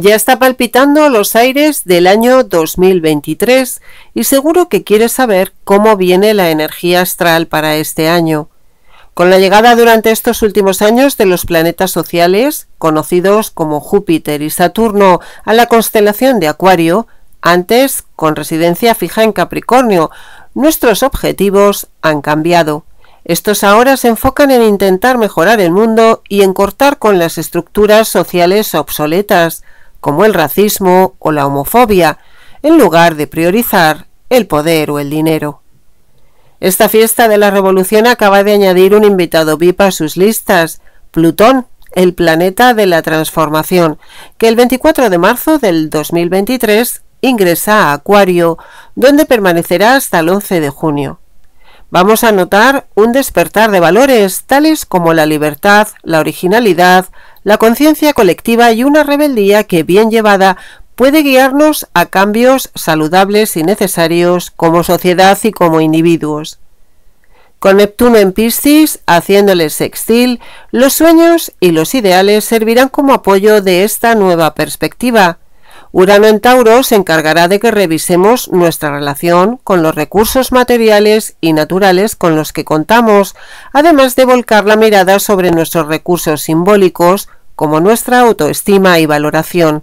Ya está palpitando los aires del año 2023 y seguro que quieres saber cómo viene la energía astral para este año. Con la llegada durante estos últimos años de los planetas sociales, conocidos como Júpiter y Saturno, a la constelación de Acuario, antes con residencia fija en Capricornio, nuestros objetivos han cambiado. Estos ahora se enfocan en intentar mejorar el mundo y en cortar con las estructuras sociales obsoletas, como el racismo o la homofobia, en lugar de priorizar el poder o el dinero. Esta fiesta de la revolución acaba de añadir un invitado VIP a sus listas, Plutón, el planeta de la transformación, que el 24 de marzo del 2023 ingresa a Acuario, donde permanecerá hasta el 11 de junio. Vamos a notar un despertar de valores tales como la libertad, la originalidad, la conciencia colectiva y una rebeldía que, bien llevada, puede guiarnos a cambios saludables y necesarios como sociedad y como individuos. Con Neptuno en Piscis, haciéndole sextil, los sueños y los ideales servirán como apoyo de esta nueva perspectiva. Urano en Tauro se encargará de que revisemos nuestra relación con los recursos materiales y naturales con los que contamos, además de volcar la mirada sobre nuestros recursos simbólicos, como nuestra autoestima y valoración.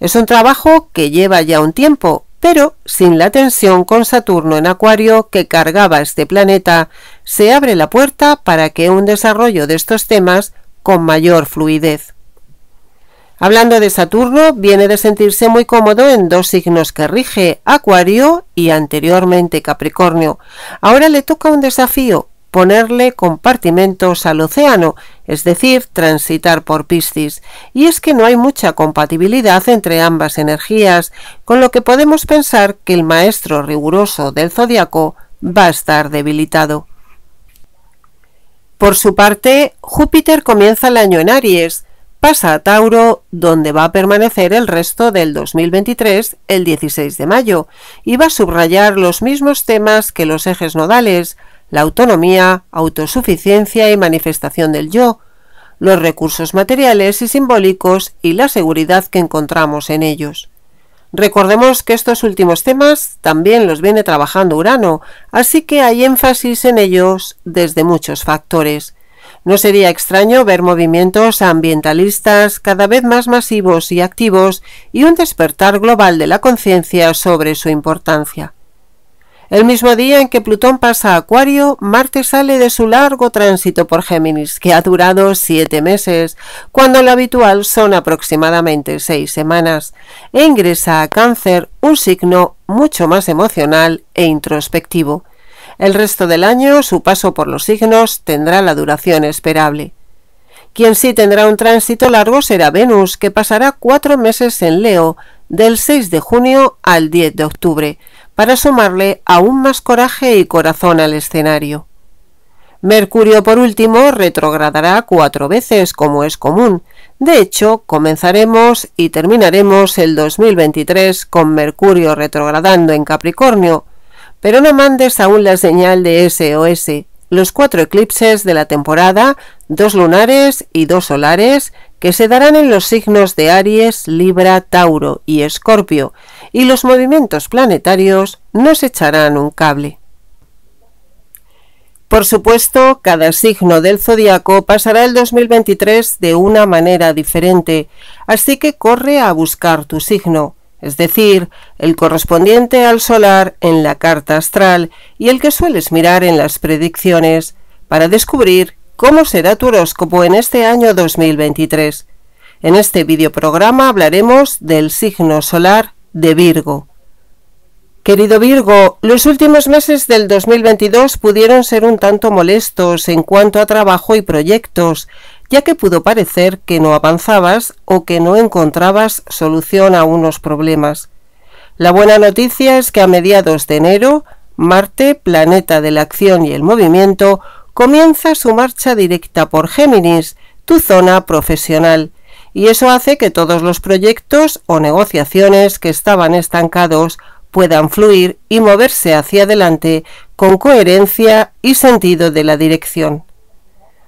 Es un trabajo que lleva ya un tiempo, pero sin la tensión con Saturno en Acuario que cargaba este planeta, se abre la puerta para que un desarrollo de estos temas con mayor fluidez. Hablando de Saturno, viene de sentirse muy cómodo en dos signos que rige, Acuario y anteriormente Capricornio. Ahora le toca un desafío, ponerle compartimentos al océano, es decir, transitar por Piscis, y es que no hay mucha compatibilidad entre ambas energías, con lo que podemos pensar que el maestro riguroso del zodiaco va a estar debilitado. Por su parte, Júpiter comienza el año en Aries, pasa a Tauro, donde va a permanecer el resto del 2023, el 16 de mayo, y va a subrayar los mismos temas que los ejes nodales, la autonomía, autosuficiencia y manifestación del yo, los recursos materiales y simbólicos y la seguridad que encontramos en ellos. Recordemos que estos últimos temas también los viene trabajando Urano, así que hay énfasis en ellos desde muchos factores. No sería extraño ver movimientos ambientalistas cada vez más masivos y activos y un despertar global de la conciencia sobre su importancia. El mismo día en que Plutón pasa a Acuario, Marte sale de su largo tránsito por Géminis, que ha durado siete meses, cuando lo habitual son aproximadamente seis semanas, e ingresa a Cáncer, un signo mucho más emocional e introspectivo. El resto del año su paso por los signos tendrá la duración esperable. Quien sí tendrá un tránsito largo será Venus, que pasará cuatro meses en Leo, del 6 de junio al 10 de octubre, para sumarle aún más coraje y corazón al escenario. Mercurio, por último, retrogradará cuatro veces como es común. De hecho, comenzaremos y terminaremos el 2023 con Mercurio retrogradando en Capricornio. Pero no mandes aún la señal de SOS. Los cuatro eclipses de la temporada, dos lunares y dos solares, que se darán en los signos de Aries, Libra, Tauro y Escorpio, y los movimientos planetarios nos echarán un cable. Por supuesto, cada signo del zodiaco pasará el 2023 de una manera diferente, así que corre a buscar tu signo, es decir, el correspondiente al solar en la carta astral y el que sueles mirar en las predicciones, para descubrir cómo será tu horóscopo en este año 2023. En este videoprograma hablaremos del signo solar de Virgo. Querido Virgo, los últimos meses del 2022 pudieron ser un tanto molestos en cuanto a trabajo y proyectos, ya que pudo parecer que no avanzabas o que no encontrabas solución a unos problemas. La buena noticia es que a mediados de enero, Marte, planeta de la acción y el movimiento, comienza su marcha directa por Géminis, tu zona profesional y eso hace que todos los proyectos o negociaciones que estaban estancados puedan fluir y moverse hacia adelante con coherencia y sentido de la dirección.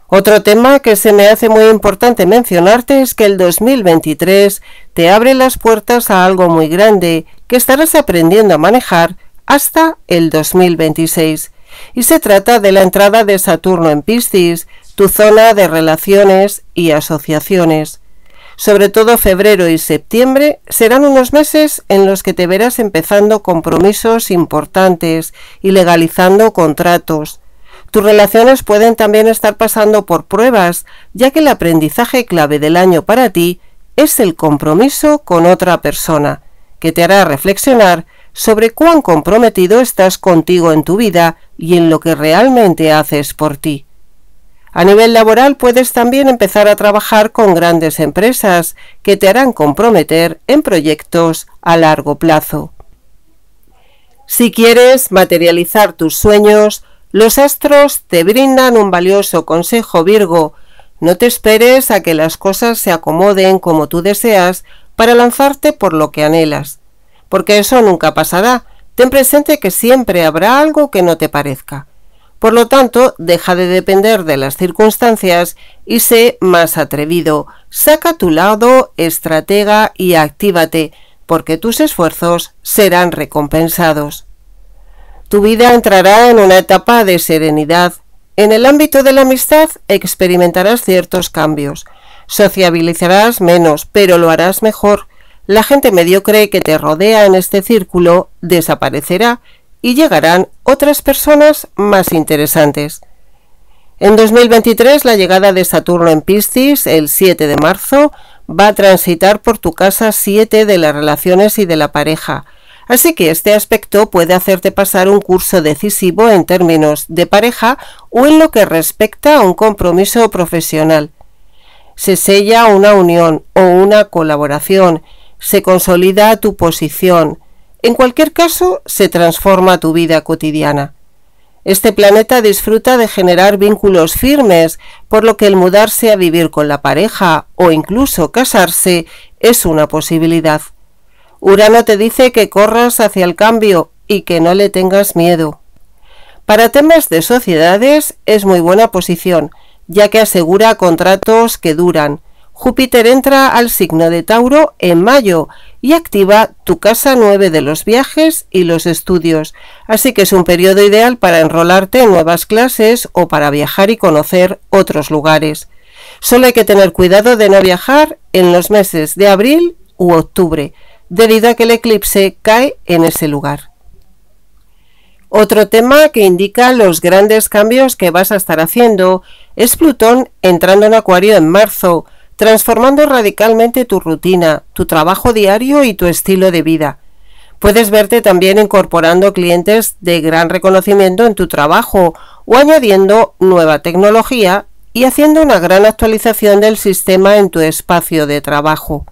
Otro tema que se me hace muy importante mencionarte es que el 2023 te abre las puertas a algo muy grande que estarás aprendiendo a manejar hasta el 2026. Y se trata de la entrada de Saturno en Piscis, tu zona de relaciones y asociaciones sobre todo febrero y septiembre, serán unos meses en los que te verás empezando compromisos importantes y legalizando contratos. Tus relaciones pueden también estar pasando por pruebas, ya que el aprendizaje clave del año para ti es el compromiso con otra persona, que te hará reflexionar sobre cuán comprometido estás contigo en tu vida y en lo que realmente haces por ti. A nivel laboral puedes también empezar a trabajar con grandes empresas que te harán comprometer en proyectos a largo plazo. Si quieres materializar tus sueños, los astros te brindan un valioso consejo Virgo. No te esperes a que las cosas se acomoden como tú deseas para lanzarte por lo que anhelas, porque eso nunca pasará. Ten presente que siempre habrá algo que no te parezca. Por lo tanto, deja de depender de las circunstancias y sé más atrevido. Saca tu lado, estratega y actívate, porque tus esfuerzos serán recompensados. Tu vida entrará en una etapa de serenidad. En el ámbito de la amistad experimentarás ciertos cambios. Sociabilizarás menos, pero lo harás mejor. La gente mediocre que te rodea en este círculo desaparecerá y llegarán otras personas más interesantes. En 2023 la llegada de Saturno en Piscis el 7 de marzo va a transitar por tu casa 7 de las relaciones y de la pareja, así que este aspecto puede hacerte pasar un curso decisivo en términos de pareja o en lo que respecta a un compromiso profesional. Se sella una unión o una colaboración, se consolida tu posición, en cualquier caso, se transforma tu vida cotidiana. Este planeta disfruta de generar vínculos firmes, por lo que el mudarse a vivir con la pareja o incluso casarse es una posibilidad. Urano te dice que corras hacia el cambio y que no le tengas miedo. Para temas de sociedades es muy buena posición, ya que asegura contratos que duran. Júpiter entra al signo de Tauro en mayo y activa tu casa 9 de los viajes y los estudios, así que es un periodo ideal para enrolarte en nuevas clases o para viajar y conocer otros lugares. Solo hay que tener cuidado de no viajar en los meses de abril u octubre, debido a que el eclipse cae en ese lugar. Otro tema que indica los grandes cambios que vas a estar haciendo es Plutón entrando en Acuario en marzo, transformando radicalmente tu rutina, tu trabajo diario y tu estilo de vida. Puedes verte también incorporando clientes de gran reconocimiento en tu trabajo o añadiendo nueva tecnología y haciendo una gran actualización del sistema en tu espacio de trabajo.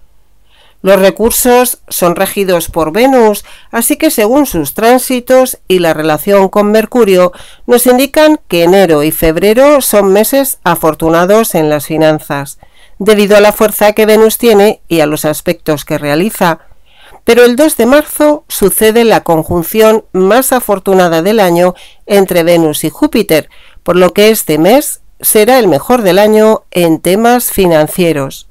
Los recursos son regidos por Venus, así que según sus tránsitos y la relación con Mercurio, nos indican que enero y febrero son meses afortunados en las finanzas debido a la fuerza que Venus tiene y a los aspectos que realiza. Pero el 2 de marzo sucede la conjunción más afortunada del año entre Venus y Júpiter, por lo que este mes será el mejor del año en temas financieros.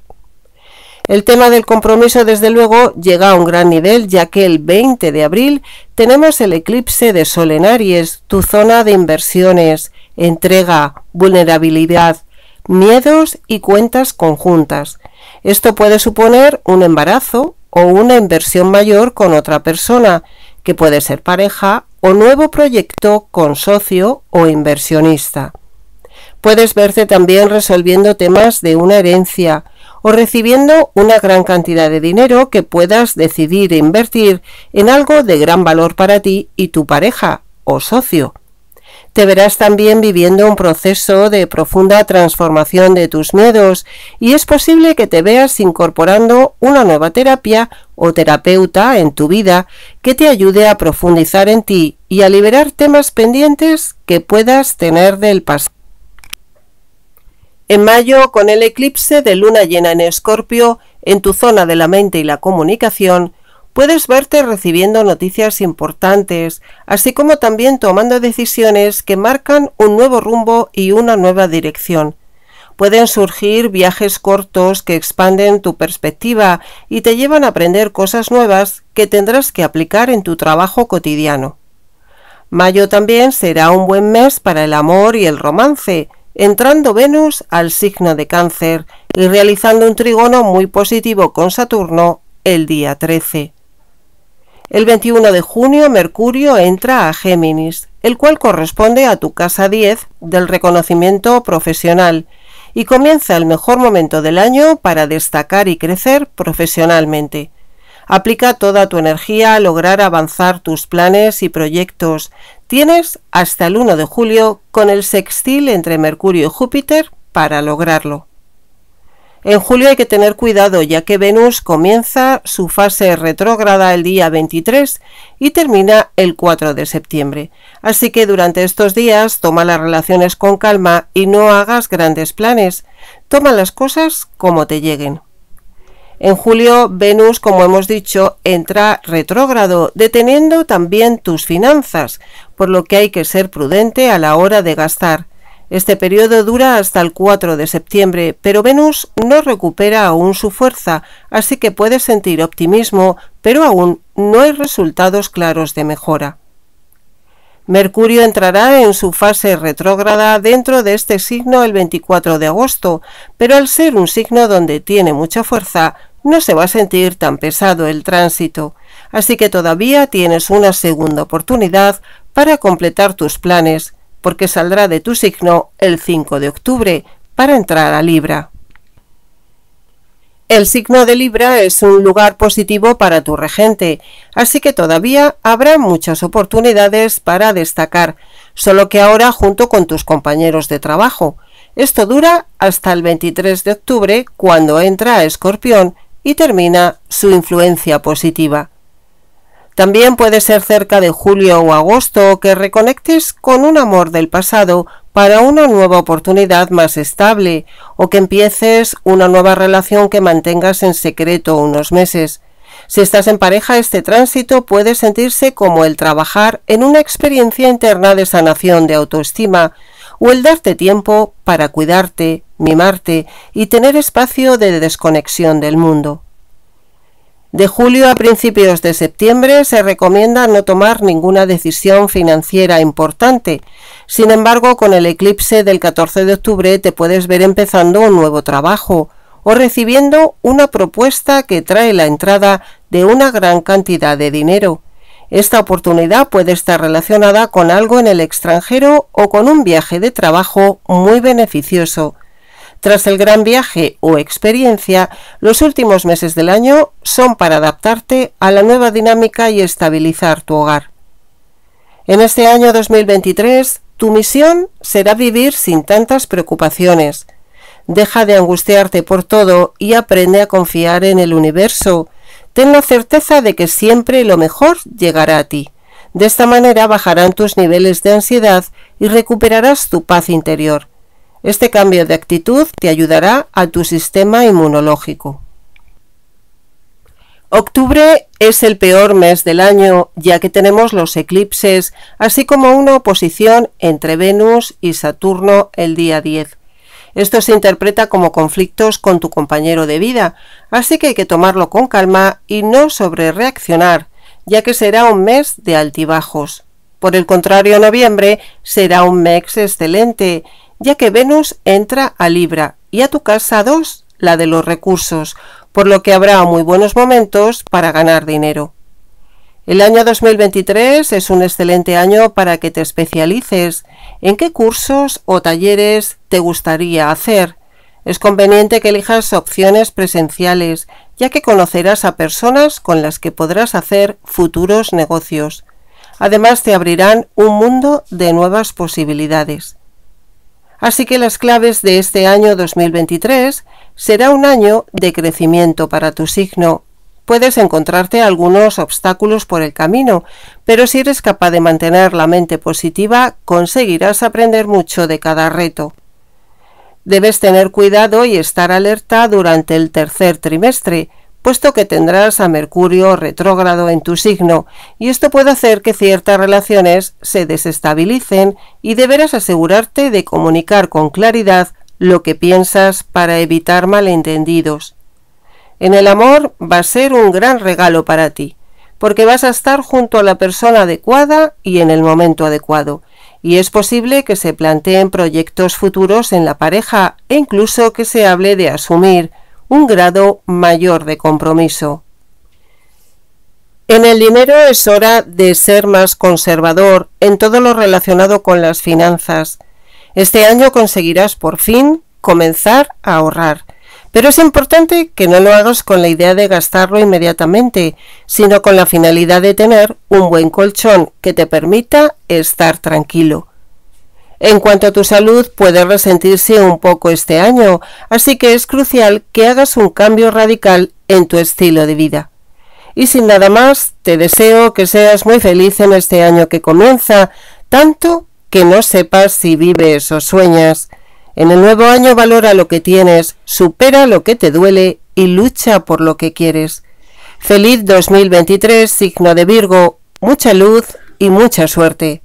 El tema del compromiso, desde luego, llega a un gran nivel, ya que el 20 de abril tenemos el eclipse de Sol en Aries, tu zona de inversiones, entrega, vulnerabilidad, miedos y cuentas conjuntas. Esto puede suponer un embarazo o una inversión mayor con otra persona, que puede ser pareja o nuevo proyecto con socio o inversionista. Puedes verte también resolviendo temas de una herencia o recibiendo una gran cantidad de dinero que puedas decidir invertir en algo de gran valor para ti y tu pareja o socio te verás también viviendo un proceso de profunda transformación de tus miedos y es posible que te veas incorporando una nueva terapia o terapeuta en tu vida que te ayude a profundizar en ti y a liberar temas pendientes que puedas tener del pasado. En mayo, con el eclipse de luna llena en Escorpio, en tu zona de la mente y la comunicación, puedes verte recibiendo noticias importantes, así como también tomando decisiones que marcan un nuevo rumbo y una nueva dirección. Pueden surgir viajes cortos que expanden tu perspectiva y te llevan a aprender cosas nuevas que tendrás que aplicar en tu trabajo cotidiano. Mayo también será un buen mes para el amor y el romance, entrando Venus al signo de cáncer y realizando un trigono muy positivo con Saturno el día 13. El 21 de junio Mercurio entra a Géminis, el cual corresponde a tu casa 10 del reconocimiento profesional, y comienza el mejor momento del año para destacar y crecer profesionalmente. Aplica toda tu energía a lograr avanzar tus planes y proyectos. Tienes hasta el 1 de julio con el sextil entre Mercurio y Júpiter para lograrlo. En julio hay que tener cuidado ya que Venus comienza su fase retrógrada el día 23 y termina el 4 de septiembre. Así que durante estos días toma las relaciones con calma y no hagas grandes planes. Toma las cosas como te lleguen. En julio, Venus, como hemos dicho, entra retrógrado, deteniendo también tus finanzas, por lo que hay que ser prudente a la hora de gastar. Este periodo dura hasta el 4 de septiembre, pero Venus no recupera aún su fuerza, así que puedes sentir optimismo, pero aún no hay resultados claros de mejora. Mercurio entrará en su fase retrógrada dentro de este signo el 24 de agosto, pero al ser un signo donde tiene mucha fuerza, no se va a sentir tan pesado el tránsito, así que todavía tienes una segunda oportunidad para completar tus planes porque saldrá de tu signo el 5 de octubre para entrar a Libra. El signo de Libra es un lugar positivo para tu regente, así que todavía habrá muchas oportunidades para destacar, solo que ahora junto con tus compañeros de trabajo. Esto dura hasta el 23 de octubre, cuando entra a Escorpión y termina su influencia positiva. También puede ser cerca de julio o agosto que reconectes con un amor del pasado para una nueva oportunidad más estable o que empieces una nueva relación que mantengas en secreto unos meses. Si estás en pareja, este tránsito puede sentirse como el trabajar en una experiencia interna de sanación de autoestima o el darte tiempo para cuidarte, mimarte y tener espacio de desconexión del mundo. De julio a principios de septiembre se recomienda no tomar ninguna decisión financiera importante. Sin embargo, con el eclipse del 14 de octubre te puedes ver empezando un nuevo trabajo o recibiendo una propuesta que trae la entrada de una gran cantidad de dinero. Esta oportunidad puede estar relacionada con algo en el extranjero o con un viaje de trabajo muy beneficioso. Tras el gran viaje o experiencia, los últimos meses del año son para adaptarte a la nueva dinámica y estabilizar tu hogar. En este año 2023, tu misión será vivir sin tantas preocupaciones. Deja de angustiarte por todo y aprende a confiar en el universo. Ten la certeza de que siempre lo mejor llegará a ti. De esta manera bajarán tus niveles de ansiedad y recuperarás tu paz interior. Este cambio de actitud te ayudará a tu sistema inmunológico. Octubre es el peor mes del año ya que tenemos los eclipses, así como una oposición entre Venus y Saturno el día 10. Esto se interpreta como conflictos con tu compañero de vida, así que hay que tomarlo con calma y no sobrereaccionar, ya que será un mes de altibajos. Por el contrario, noviembre será un mes excelente, ya que Venus entra a Libra y a tu casa 2, la de los recursos, por lo que habrá muy buenos momentos para ganar dinero. El año 2023 es un excelente año para que te especialices en qué cursos o talleres te gustaría hacer. Es conveniente que elijas opciones presenciales, ya que conocerás a personas con las que podrás hacer futuros negocios. Además te abrirán un mundo de nuevas posibilidades. Así que las claves de este año 2023 será un año de crecimiento para tu signo. Puedes encontrarte algunos obstáculos por el camino, pero si eres capaz de mantener la mente positiva, conseguirás aprender mucho de cada reto. Debes tener cuidado y estar alerta durante el tercer trimestre, puesto que tendrás a Mercurio retrógrado en tu signo, y esto puede hacer que ciertas relaciones se desestabilicen y deberás asegurarte de comunicar con claridad lo que piensas para evitar malentendidos. En el amor va a ser un gran regalo para ti, porque vas a estar junto a la persona adecuada y en el momento adecuado, y es posible que se planteen proyectos futuros en la pareja e incluso que se hable de asumir un grado mayor de compromiso. En el dinero es hora de ser más conservador en todo lo relacionado con las finanzas. Este año conseguirás por fin comenzar a ahorrar, pero es importante que no lo hagas con la idea de gastarlo inmediatamente, sino con la finalidad de tener un buen colchón que te permita estar tranquilo. En cuanto a tu salud, puede resentirse un poco este año, así que es crucial que hagas un cambio radical en tu estilo de vida. Y sin nada más, te deseo que seas muy feliz en este año que comienza, tanto que no sepas si vives o sueñas. En el nuevo año valora lo que tienes, supera lo que te duele y lucha por lo que quieres. Feliz 2023, signo de Virgo, mucha luz y mucha suerte.